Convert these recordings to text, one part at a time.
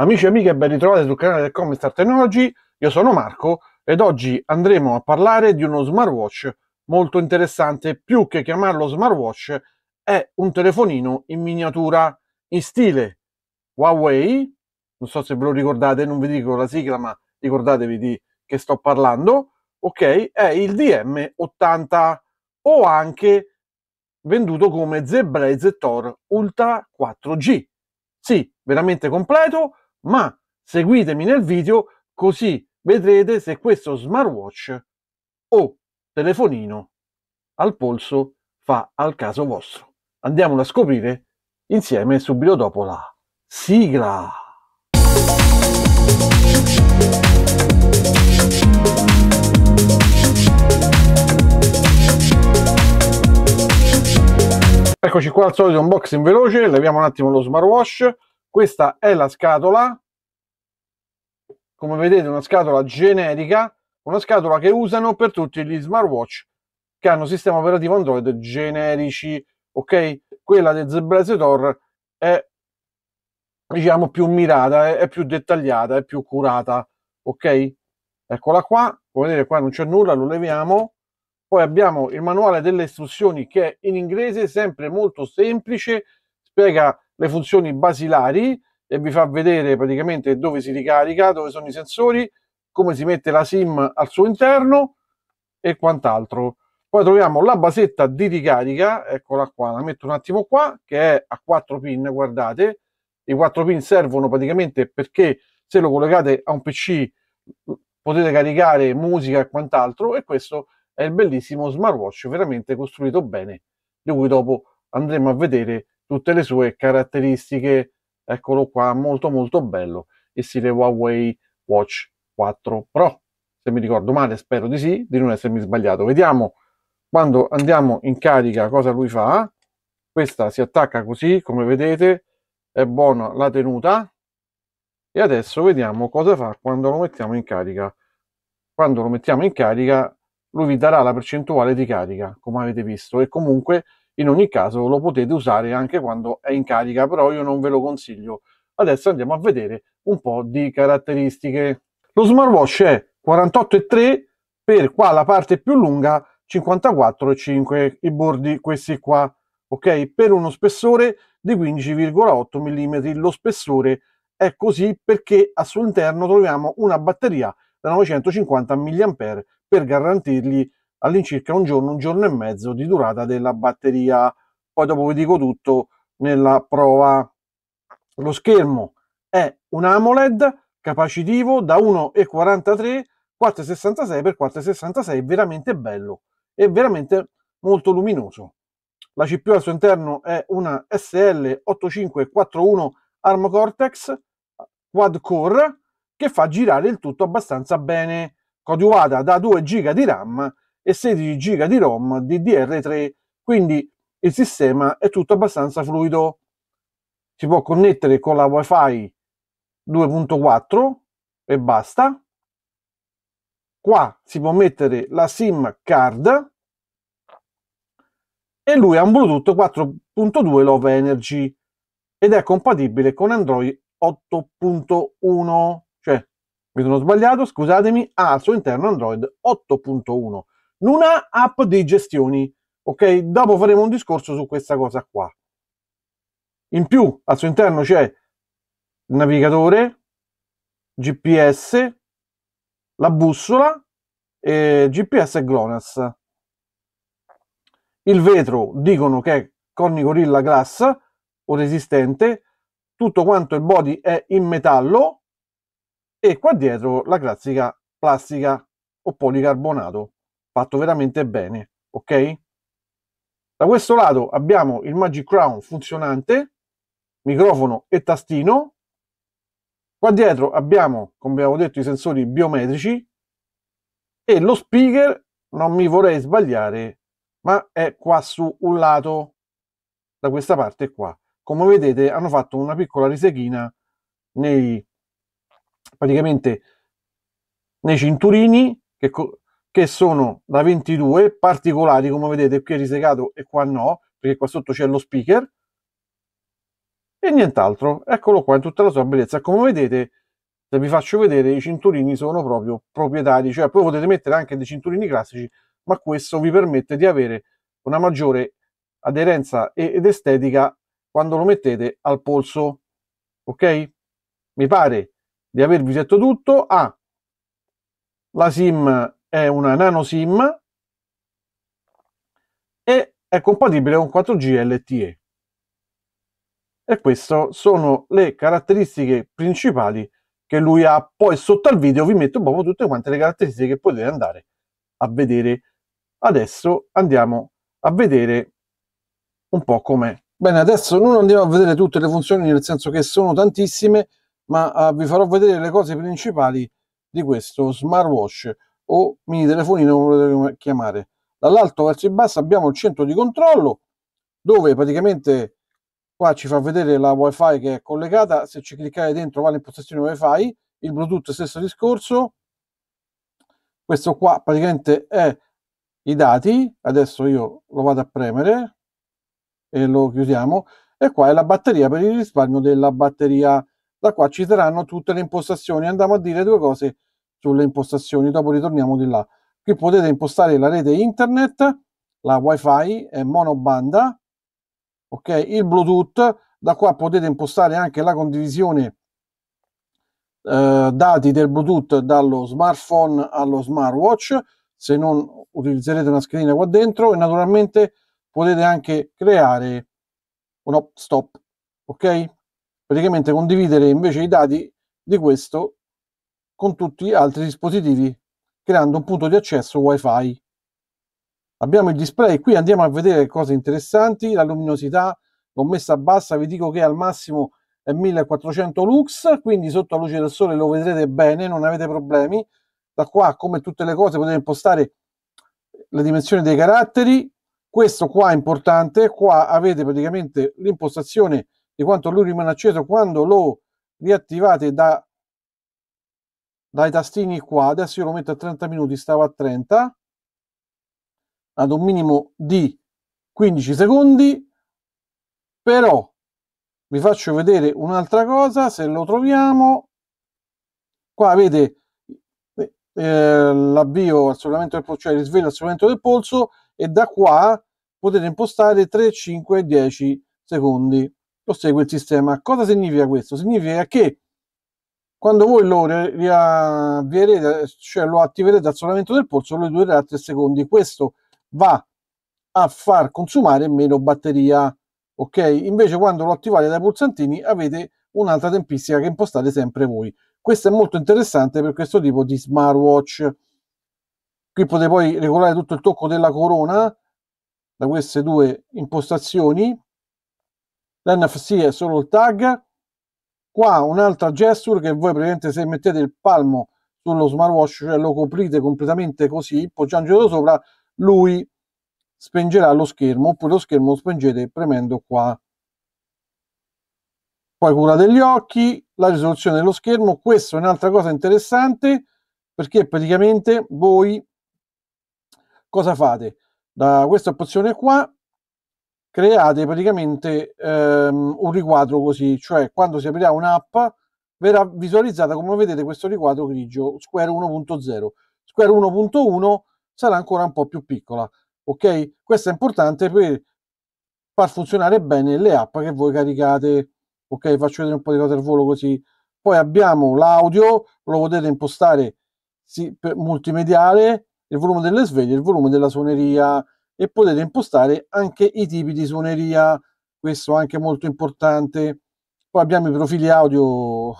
Amici e amiche, ben ritrovati sul canale del Comistar Technology. Io sono Marco ed oggi andremo a parlare di uno smartwatch molto interessante. Più che chiamarlo smartwatch, è un telefonino in miniatura in stile Huawei. Non so se ve lo ricordate, non vi dico la sigla, ma ricordatevi di che sto parlando. Ok, è il DM80 o anche venduto come Zebraze Thor Ultra 4G. Sì, veramente completo ma seguitemi nel video così vedrete se questo smartwatch o telefonino al polso fa al caso vostro. Andiamolo a scoprire insieme subito dopo la sigla. Eccoci qua al solito unboxing veloce, leviamo un attimo lo smartwatch questa è la scatola, come vedete una scatola generica, una scatola che usano per tutti gli smartwatch che hanno sistema operativo Android generici, ok? Quella del Zeblazetor è diciamo più mirata, è, più dettagliata, è più curata, ok? Eccola qua, come vedete qua non c'è nulla, lo leviamo. Poi abbiamo il manuale delle istruzioni che è in inglese, sempre molto semplice, spiega le funzioni basilari e vi fa vedere praticamente dove si ricarica, dove sono i sensori, come si mette la SIM al suo interno e quant'altro. Poi troviamo la basetta di ricarica, eccola qua, la metto un attimo qua, che è a 4 pin, guardate. I 4 pin servono praticamente perché se lo collegate a un PC potete caricare musica e quant'altro e questo è il bellissimo smartwatch veramente costruito bene, di cui dopo andremo a vedere tutte le sue caratteristiche, eccolo qua, molto molto bello, il stile Huawei Watch 4 Pro. Se mi ricordo male, spero di sì, di non essermi sbagliato. Vediamo quando andiamo in carica cosa lui fa. Questa si attacca così, come vedete, è buona la tenuta. E adesso vediamo cosa fa quando lo mettiamo in carica. Quando lo mettiamo in carica, lui vi darà la percentuale di carica, come avete visto, e comunque in ogni caso lo potete usare anche quando è in carica, però io non ve lo consiglio. Adesso andiamo a vedere un po' di caratteristiche. Lo smartwatch è 48,3 per qua la parte più lunga 54,5 i bordi questi qua, ok? Per uno spessore di 15,8 mm. Lo spessore è così perché al suo interno troviamo una batteria da 950 mAh per garantirgli all'incirca un giorno, un giorno e mezzo di durata della batteria. Poi dopo vi dico tutto nella prova. Lo schermo è un AMOLED capacitivo da 1,43 466x466, veramente bello e veramente molto luminoso. La CPU al suo interno è una SL8541 ARM Cortex quad core che fa girare il tutto abbastanza bene, coadiuvata da 2 GB di RAM e 16 GB di ROM DDR3, quindi il sistema è tutto abbastanza fluido. Si può connettere con la WiFi 2.4 e basta. Qua si può mettere la SIM card e lui ha un Bluetooth 4.2 Love Energy ed è compatibile con Android 8.1, cioè mi sono sbagliato, scusatemi, ha ah, al suo interno Android 8.1 non ha app di gestioni. Ok, dopo faremo un discorso su questa cosa qua. In più, al suo interno c'è navigatore, GPS, la bussola, eh, GPS e GLONASS. Il vetro dicono che è Conny Gorilla Glass o resistente, tutto quanto il body è in metallo e qua dietro la classica plastica o policarbonato fatto veramente bene, ok? Da questo lato abbiamo il Magic Crown funzionante, microfono e tastino. Qua dietro abbiamo, come abbiamo detto, i sensori biometrici e lo speaker, non mi vorrei sbagliare, ma è qua su un lato, da questa parte qua. Come vedete hanno fatto una piccola riseghina nei, praticamente nei cinturini che, che sono da 22 particolari come vedete qui è risegato e qua no perché qua sotto c'è lo speaker e nient'altro eccolo qua in tutta la sua bellezza come vedete se vi faccio vedere i cinturini sono proprio proprietari cioè poi potete mettere anche dei cinturini classici ma questo vi permette di avere una maggiore aderenza ed estetica quando lo mettete al polso ok mi pare di avervi detto tutto ah la sim è una nano SIM e è compatibile con 4G LTE. E queste sono le caratteristiche principali che lui ha. Poi sotto al video vi metto proprio tutte quante le caratteristiche che potete andare a vedere. Adesso andiamo a vedere un po' com'è. Bene, adesso non andiamo a vedere tutte le funzioni, nel senso che sono tantissime, ma uh, vi farò vedere le cose principali di questo smartwatch o mini telefonino come volete chiamare. Dall'alto verso il basso abbiamo il centro di controllo dove praticamente qua ci fa vedere la wifi che è collegata, se ci cliccate dentro va vale in postazione wifi, il bluetooth stesso discorso, questo qua praticamente è i dati, adesso io lo vado a premere e lo chiudiamo, e qua è la batteria per il risparmio della batteria, da qua ci saranno tutte le impostazioni, andiamo a dire due cose, sulle impostazioni, dopo ritorniamo di là. Qui potete impostare la rete internet, la wifi è monobanda, ok? Il Bluetooth, da qua potete impostare anche la condivisione eh, dati del Bluetooth dallo smartphone allo smartwatch, se non utilizzerete una schedina qua dentro e naturalmente potete anche creare uno stop, ok? Praticamente condividere invece i dati di questo con tutti gli altri dispositivi creando un punto di accesso wifi abbiamo il display qui andiamo a vedere cose interessanti la luminosità l'ho messa bassa vi dico che al massimo è 1400 lux quindi sotto la luce del sole lo vedrete bene non avete problemi da qua come tutte le cose potete impostare la dimensione dei caratteri questo qua è importante qua avete praticamente l'impostazione di quanto lui rimane acceso quando lo riattivate da dai tastini qua adesso io lo metto a 30 minuti stavo a 30 ad un minimo di 15 secondi però vi faccio vedere un'altra cosa se lo troviamo qua avete eh, l'avvio al sollevamento del polso cioè il risveglio al sollevamento del polso e da qua potete impostare 3 5 10 secondi lo segue il sistema cosa significa questo significa che quando voi lo riavvierete, cioè lo attiverete al solamente del polso, lo durerà 3 secondi. Questo va a far consumare meno batteria, ok? Invece quando lo attivate dai pulsantini avete un'altra tempistica che impostate sempre voi. Questo è molto interessante per questo tipo di smartwatch. Qui potete poi regolare tutto il tocco della corona da queste due impostazioni. L'NFC è solo il tag qua un'altra gesture che voi praticamente se mettete il palmo sullo smartwatch, cioè lo coprite completamente così, poggiandolo sopra, lui spengerà lo schermo, oppure lo schermo lo spengete premendo qua. Poi cura degli occhi, la risoluzione dello schermo, questo è un'altra cosa interessante perché praticamente voi cosa fate? Da questa opzione qua create praticamente ehm, un riquadro così, cioè quando si aprirà un'app verrà visualizzata come vedete questo riquadro grigio Square 1.0. Square 1.1 sarà ancora un po' più piccola, ok? Questo è importante per far funzionare bene le app che voi caricate, ok? Faccio vedere un po' di cose al volo così. Poi abbiamo l'audio, lo potete impostare sì, multimediale, il volume delle sveglie, il volume della suoneria, e potete impostare anche i tipi di suoneria, questo anche molto importante. Poi abbiamo i profili audio,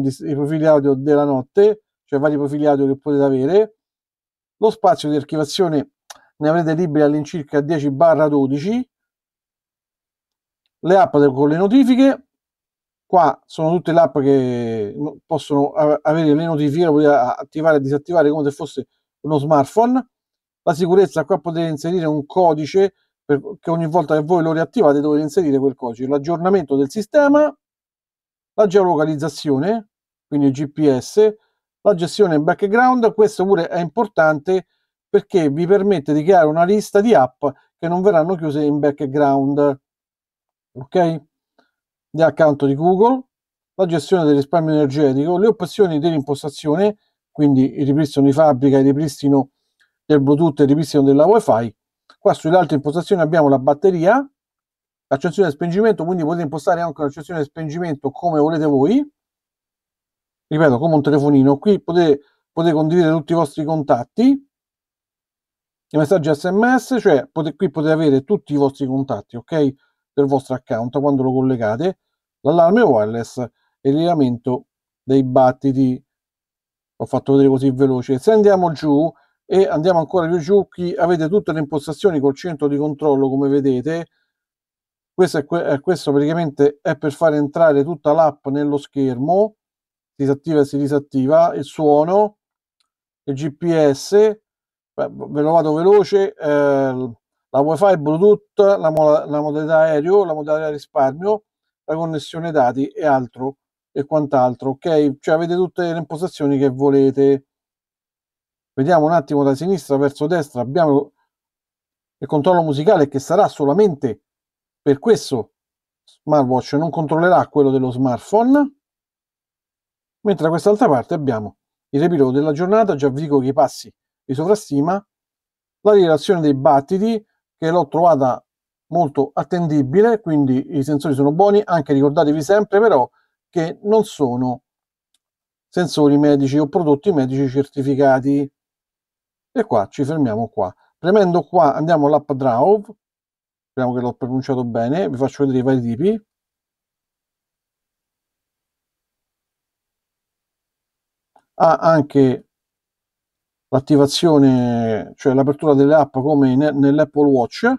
dis- i profili audio della notte, cioè vari profili audio che potete avere. Lo spazio di archivazione ne avrete liberi all'incirca 10-12. Le app con le notifiche, qua sono tutte le app che possono avere le notifiche, potete attivare e disattivare come se fosse uno smartphone la sicurezza qua potete inserire un codice che ogni volta che voi lo riattivate dovete inserire quel codice, l'aggiornamento del sistema, la geolocalizzazione, quindi il GPS, la gestione in background, questo pure è importante perché vi permette di creare una lista di app che non verranno chiuse in background, ok? Dell'account di Google, la gestione del risparmio energetico, le opzioni dell'impostazione, quindi il ripristino di fabbrica, il ripristino del Bluetooth e il ripristino della WiFi. Qua sulle altre impostazioni abbiamo la batteria, l'accensione e spengimento, quindi potete impostare anche l'accensione e spengimento come volete voi. Ripeto, come un telefonino. Qui potete, potete condividere tutti i vostri contatti, i messaggi sms, cioè potete, qui potete avere tutti i vostri contatti, ok? Del vostro account quando lo collegate, l'allarme wireless e il rilevamento dei battiti. Ho fatto vedere così veloce. Se andiamo giù, e andiamo ancora più giù qui avete tutte le impostazioni col centro di controllo come vedete questo, è eh, questo praticamente è per far entrare tutta l'app nello schermo si attiva e si disattiva il suono il gps ve lo vado veloce eh, la wifi bluetooth la, mo la modalità aereo la modalità risparmio la connessione dati e altro e quant'altro ok cioè avete tutte le impostazioni che volete Vediamo un attimo da sinistra verso destra, abbiamo il controllo musicale che sarà solamente per questo smartwatch, non controllerà quello dello smartphone. Mentre da quest'altra parte abbiamo il riepilogo della giornata, già vi dico che i passi li sovrastima, la rilevazione dei battiti che l'ho trovata molto attendibile, quindi i sensori sono buoni, anche ricordatevi sempre però che non sono sensori medici o prodotti medici certificati e qua ci fermiamo qua premendo qua andiamo all'app draw speriamo che l'ho pronunciato bene vi faccio vedere i vari tipi ha anche l'attivazione cioè l'apertura delle app come nell'Apple Watch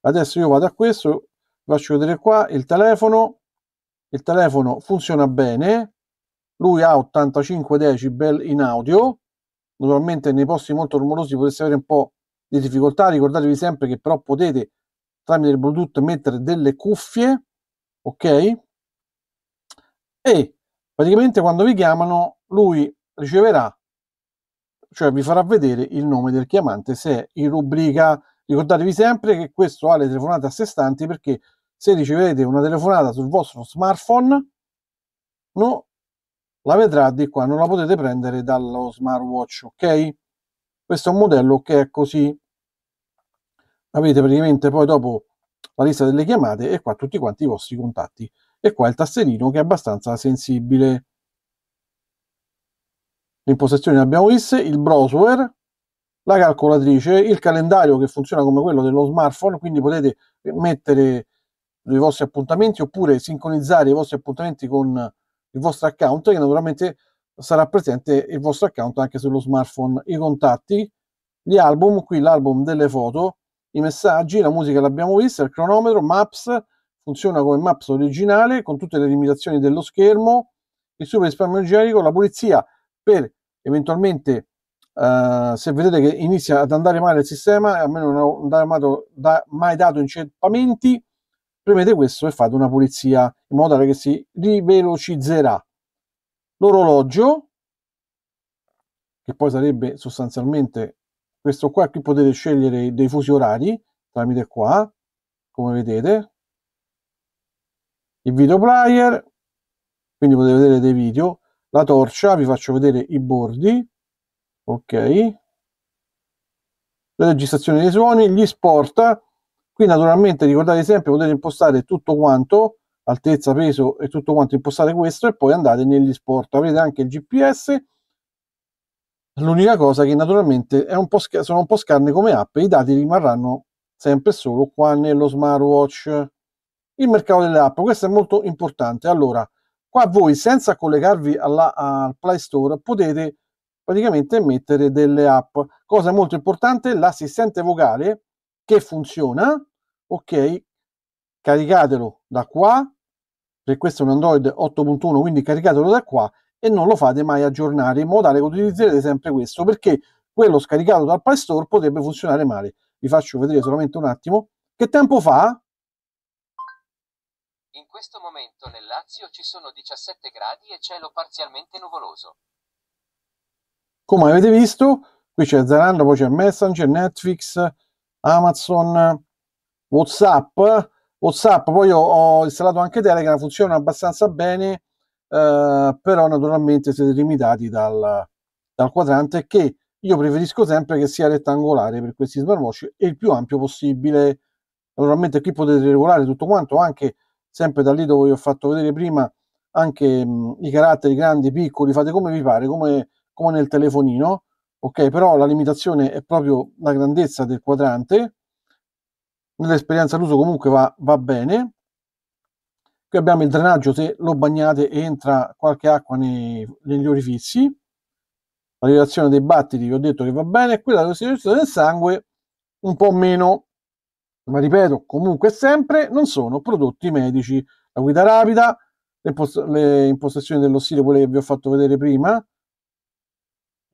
adesso io vado a questo vi faccio vedere qua il telefono il telefono funziona bene lui ha 85 decibel in audio Naturalmente nei posti molto rumorosi potreste avere un po' di difficoltà, ricordatevi sempre che però potete tramite il Bluetooth mettere delle cuffie, ok? E praticamente quando vi chiamano lui riceverà, cioè vi farà vedere il nome del chiamante se è in rubrica. Ricordatevi sempre che questo ha le telefonate a sé stanti perché se riceverete una telefonata sul vostro smartphone, no, la vedrà di qua, non la potete prendere dallo smartwatch, ok? Questo è un modello che è così. Avete praticamente poi dopo la lista delle chiamate e qua tutti quanti i vostri contatti. E qua il tasserino che è abbastanza sensibile. Le impostazioni abbiamo viste, il browser, la calcolatrice, il calendario che funziona come quello dello smartphone, quindi potete mettere i vostri appuntamenti oppure sincronizzare i vostri appuntamenti con il vostro account e naturalmente sarà presente il vostro account anche sullo smartphone, i contatti, gli album, qui l'album delle foto, i messaggi, la musica l'abbiamo vista, il cronometro, Maps, funziona come Maps originale con tutte le limitazioni dello schermo, il super risparmio generico, la pulizia per eventualmente eh, se vedete che inizia ad andare male il sistema, a me non ho da, mai dato inceppamenti, premete questo e fate una pulizia in modo tale che si rivelocizzerà l'orologio che poi sarebbe sostanzialmente questo qua qui potete scegliere dei fusi orari tramite qua come vedete il video player quindi potete vedere dei video la torcia vi faccio vedere i bordi ok la registrazione dei suoni gli sporta qui naturalmente ricordate sempre potete impostare tutto quanto altezza, peso e tutto quanto impostate questo e poi andate negli sport avete anche il GPS l'unica cosa che naturalmente un sono un po' scarne come app i dati rimarranno sempre solo qua nello smartwatch il mercato delle app questo è molto importante allora qua voi senza collegarvi alla, al Play Store potete praticamente mettere delle app cosa molto importante l'assistente vocale che funziona, ok, caricatelo da qua, per questo è un Android 8.1, quindi caricatelo da qua e non lo fate mai aggiornare in modo tale che utilizzerete sempre questo, perché quello scaricato dal Play Store potrebbe funzionare male. Vi faccio vedere solamente un attimo. Che tempo fa? In questo momento nel Lazio ci sono 17 gradi e cielo parzialmente nuvoloso. Come avete visto, qui c'è Zalando, poi c'è Messenger, Netflix, Amazon, WhatsApp. WhatsApp, poi ho, ho installato anche Telegram, funziona abbastanza bene, eh, però naturalmente siete limitati dal, dal quadrante che io preferisco sempre che sia rettangolare per questi smartwatch e il più ampio possibile. Naturalmente qui potete regolare tutto quanto, anche sempre dal lì dove vi ho fatto vedere prima, anche mh, i caratteri grandi, piccoli, fate come vi pare, come, come nel telefonino ok? Però la limitazione è proprio la grandezza del quadrante, nell'esperienza d'uso comunque va, va bene. Qui abbiamo il drenaggio, se lo bagnate entra qualche acqua nei, negli orifizi. La rilevazione dei battiti vi ho detto che va bene, quella della ossidazione del sangue un po' meno, ma ripeto, comunque sempre non sono prodotti medici. La guida rapida, le, impostazioni dello stile quelle che vi ho fatto vedere prima,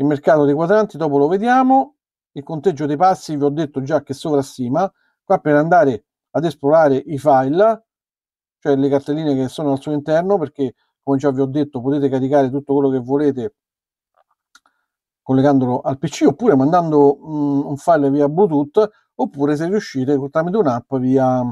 il mercato dei quadranti dopo lo vediamo. Il conteggio dei passi vi ho detto già che sovrastima. Qua per andare ad esplorare i file, cioè le cartelline che sono al suo interno, perché come già vi ho detto potete caricare tutto quello che volete collegandolo al PC oppure mandando mh, mm, un file via Bluetooth oppure se riuscite tramite un'app via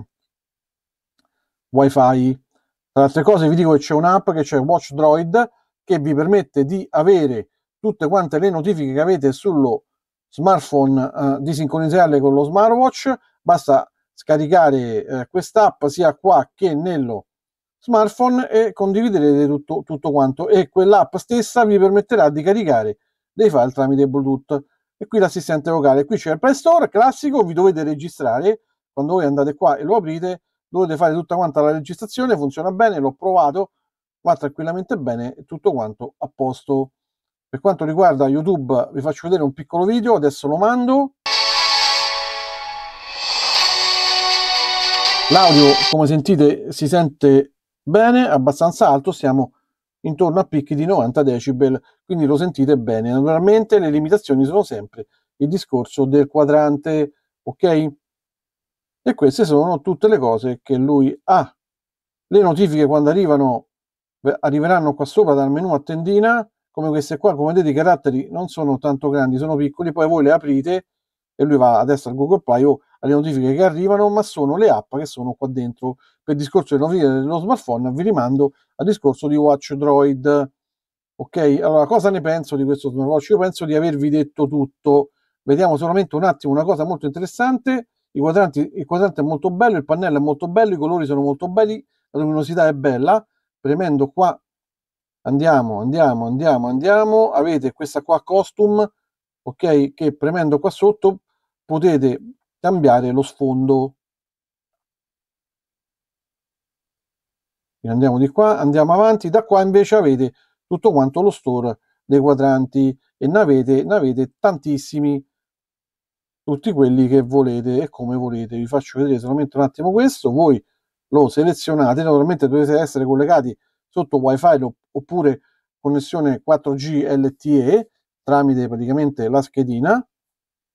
WiFi. Tra altre cose vi dico che c'è un'app che c'è Watch Droid che vi permette di avere tutte quante le notifiche che avete sullo smartphone eh, di sincronizzarle con lo smartwatch. Basta scaricare eh, quest'app sia qua che nello smartphone e condividerete tutto, tutto quanto e quell'app stessa vi permetterà di caricare dei file tramite Bluetooth. E qui l'assistente vocale, qui c'è il Play Store classico, vi dovete registrare quando voi andate qua e lo aprite, dovete fare tutta quanta la registrazione, funziona bene, l'ho provato, va tranquillamente bene, tutto quanto a posto. Per quanto riguarda YouTube, vi faccio vedere un piccolo video, adesso lo mando. L'audio, come sentite, si sente bene, abbastanza alto, siamo intorno a picchi di 90 decibel, quindi lo sentite bene. Naturalmente le limitazioni sono sempre il discorso del quadrante, ok? E queste sono tutte le cose che lui ha. Le notifiche quando arrivano, arriveranno qua sopra dal menu a tendina, come queste qua, come vedete i caratteri non sono tanto grandi, sono piccoli, poi voi le aprite e lui va adesso al Google Play o alle notifiche che arrivano, ma sono le app che sono qua dentro. Per discorso delle notifiche dello smartphone vi rimando al discorso di Watch Droid. Ok, allora cosa ne penso di questo smartwatch? Io penso di avervi detto tutto. Vediamo solamente un attimo una cosa molto interessante. I quadranti, il quadrante è molto bello, il pannello è molto bello, i colori sono molto belli, la luminosità è bella. Premendo qua Andiamo, andiamo, andiamo, andiamo. Avete questa qua costume ok? Che premendo qua sotto potete cambiare lo sfondo. Quindi andiamo di qua, andiamo avanti. Da qua invece avete tutto quanto lo store dei quadranti e ne avete, ne avete tantissimi tutti quelli che volete e come volete. Vi faccio vedere solamente un attimo questo, voi lo selezionate, naturalmente dovete essere collegati sotto wifi oppure connessione 4G LTE tramite praticamente la schedina,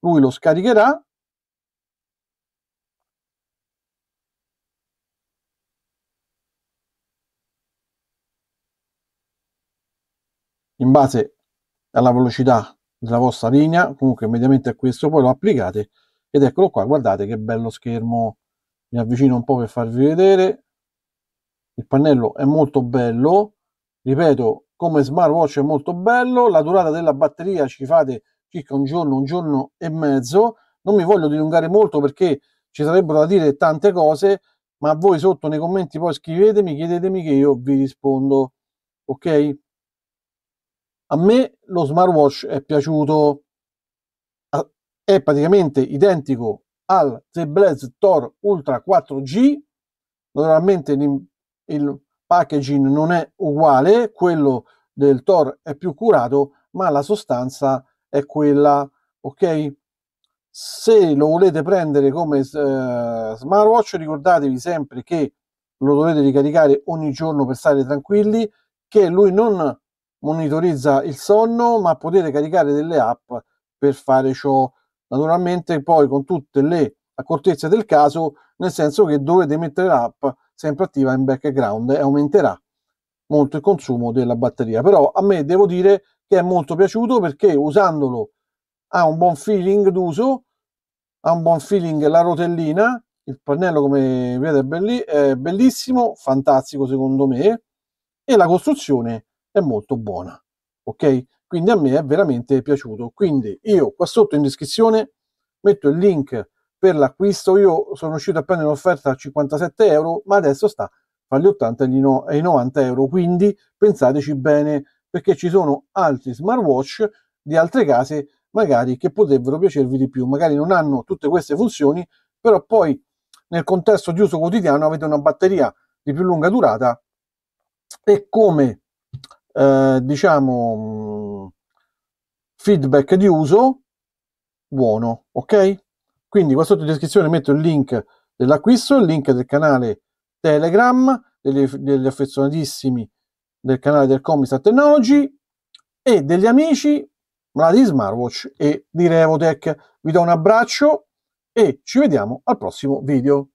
lui lo scaricherà in base alla velocità della vostra linea, comunque mediamente a questo poi lo applicate ed eccolo qua, guardate che bello schermo, mi avvicino un po' per farvi vedere, il pannello è molto bello ripeto come smartwatch è molto bello la durata della batteria ci fate circa un giorno un giorno e mezzo non mi voglio dilungare molto perché ci sarebbero da dire tante cose ma voi sotto nei commenti poi scrivetemi chiedetemi che io vi rispondo ok a me lo smartwatch è piaciuto è praticamente identico al The Blaze Thor Ultra 4G naturalmente il packaging non è uguale, quello del Tor è più curato, ma la sostanza è quella, ok? Se lo volete prendere come eh, smartwatch, ricordatevi sempre che lo dovete ricaricare ogni giorno per stare tranquilli, che lui non monitorizza il sonno, ma potete caricare delle app per fare ciò naturalmente poi con tutte le accortezze del caso, nel senso che dovete mettere l'app sempre attiva in background e aumenterà molto il consumo della batteria. Però a me devo dire che è molto piaciuto perché usandolo ha un buon feeling d'uso, ha un buon feeling la rotellina, il pannello come vedete è bellissimo, fantastico secondo me e la costruzione è molto buona. Ok? Quindi a me è veramente piaciuto. Quindi io qua sotto in descrizione metto il link per l'acquisto. Io sono riuscito a prendere l'offerta a 57 euro, ma adesso sta fra gli 80 e i 90 euro. Quindi pensateci bene perché ci sono altri smartwatch di altre case magari che potrebbero piacervi di più. Magari non hanno tutte queste funzioni, però poi nel contesto di uso quotidiano avete una batteria di più lunga durata e come eh, diciamo mm, feedback di uso buono, ok? Quindi qua sotto in descrizione metto il link dell'acquisto, il link del canale Telegram, degli, degli affezionatissimi del canale del Comisar Technology e degli amici di Smartwatch e di Revotech. Vi do un abbraccio e ci vediamo al prossimo video.